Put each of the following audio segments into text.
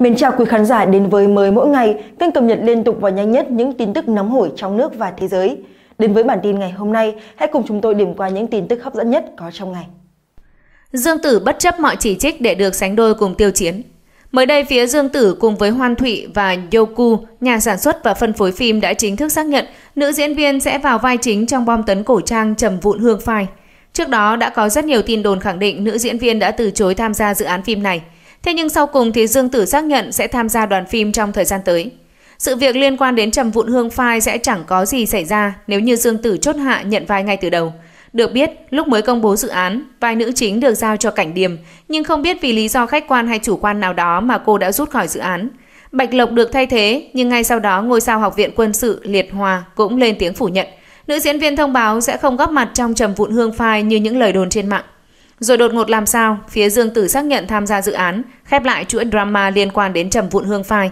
Mến chào quý khán giả đến với mới mỗi ngày, kênh cập nhật liên tục và nhanh nhất những tin tức nóng hổi trong nước và thế giới. Đến với bản tin ngày hôm nay, hãy cùng chúng tôi điểm qua những tin tức hấp dẫn nhất có trong ngày. Dương Tử bất chấp mọi chỉ trích để được sánh đôi cùng Tiêu Chiến. Mới đây, phía Dương Tử cùng với Hoan Thụy và Yoku, nhà sản xuất và phân phối phim đã chính thức xác nhận nữ diễn viên sẽ vào vai chính trong bom tấn cổ trang Trầm Vụn Hương Phai. Trước đó đã có rất nhiều tin đồn khẳng định nữ diễn viên đã từ chối tham gia dự án phim này – Thế nhưng sau cùng thì Dương Tử xác nhận sẽ tham gia đoàn phim trong thời gian tới. Sự việc liên quan đến Trầm Vụn Hương Phai sẽ chẳng có gì xảy ra nếu như Dương Tử chốt hạ nhận vai ngay từ đầu. Được biết, lúc mới công bố dự án, vai nữ chính được giao cho Cảnh Điềm, nhưng không biết vì lý do khách quan hay chủ quan nào đó mà cô đã rút khỏi dự án. Bạch Lộc được thay thế, nhưng ngay sau đó ngôi sao Học viện Quân sự Liệt Hòa cũng lên tiếng phủ nhận. Nữ diễn viên thông báo sẽ không góp mặt trong Trầm Vụn Hương Phai như những lời đồn trên mạng. Rồi đột ngột làm sao, phía Dương Tử xác nhận tham gia dự án, khép lại chuỗi drama liên quan đến Trầm Vụn Hương Phai.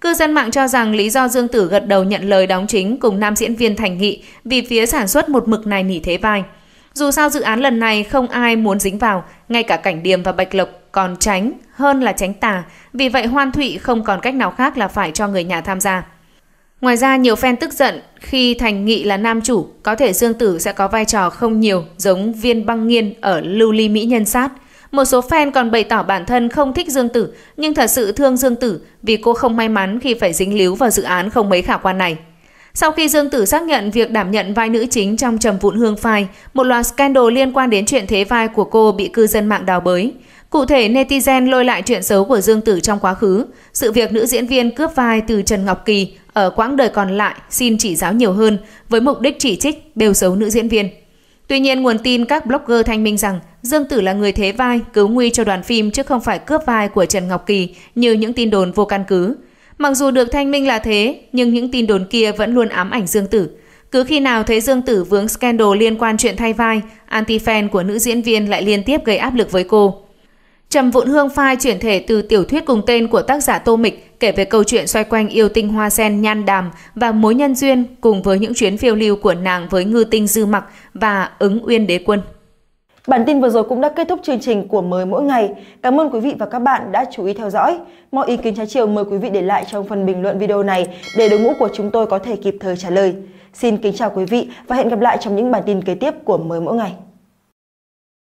Cư dân mạng cho rằng lý do Dương Tử gật đầu nhận lời đóng chính cùng nam diễn viên Thành Nghị vì phía sản xuất một mực này nỉ thế vai. Dù sao dự án lần này không ai muốn dính vào, ngay cả Cảnh Điềm và Bạch Lộc còn tránh hơn là tránh tà, vì vậy Hoan Thụy không còn cách nào khác là phải cho người nhà tham gia. Ngoài ra nhiều fan tức giận khi Thành Nghị là nam chủ, có thể Dương Tử sẽ có vai trò không nhiều giống viên băng nghiên ở Lưu Ly Mỹ Nhân Sát. Một số fan còn bày tỏ bản thân không thích Dương Tử, nhưng thật sự thương Dương Tử vì cô không may mắn khi phải dính líu vào dự án không mấy khả quan này. Sau khi Dương Tử xác nhận việc đảm nhận vai nữ chính trong Trầm Vụn Hương Phai, một loạt scandal liên quan đến chuyện thế vai của cô bị cư dân mạng đào bới. Cụ thể, netizen lôi lại chuyện xấu của Dương Tử trong quá khứ, sự việc nữ diễn viên cướp vai từ Trần Ngọc Kỳ ở quãng đời còn lại xin chỉ giáo nhiều hơn với mục đích chỉ trích, bêu xấu nữ diễn viên. Tuy nhiên, nguồn tin các blogger thanh minh rằng Dương Tử là người thế vai, cứu nguy cho đoàn phim chứ không phải cướp vai của Trần Ngọc Kỳ như những tin đồn vô căn cứ. Mặc dù được thanh minh là thế, nhưng những tin đồn kia vẫn luôn ám ảnh Dương Tử. Cứ khi nào thấy Dương Tử vướng scandal liên quan chuyện thay vai, anti-fan của nữ diễn viên lại liên tiếp gây áp lực với cô. Trầm Vụn Hương Phai chuyển thể từ tiểu thuyết cùng tên của tác giả Tô Mịch kể về câu chuyện xoay quanh yêu tinh hoa sen nhan đàm và mối nhân duyên cùng với những chuyến phiêu lưu của nàng với ngư tinh dư mặc và ứng uyên đế quân. Bản tin vừa rồi cũng đã kết thúc chương trình của Mới Mỗi Ngày. Cảm ơn quý vị và các bạn đã chú ý theo dõi. Mọi ý kiến trái chiều mời quý vị để lại trong phần bình luận video này để đội ngũ của chúng tôi có thể kịp thời trả lời. Xin kính chào quý vị và hẹn gặp lại trong những bản tin kế tiếp của Mới Mỗi Ngày.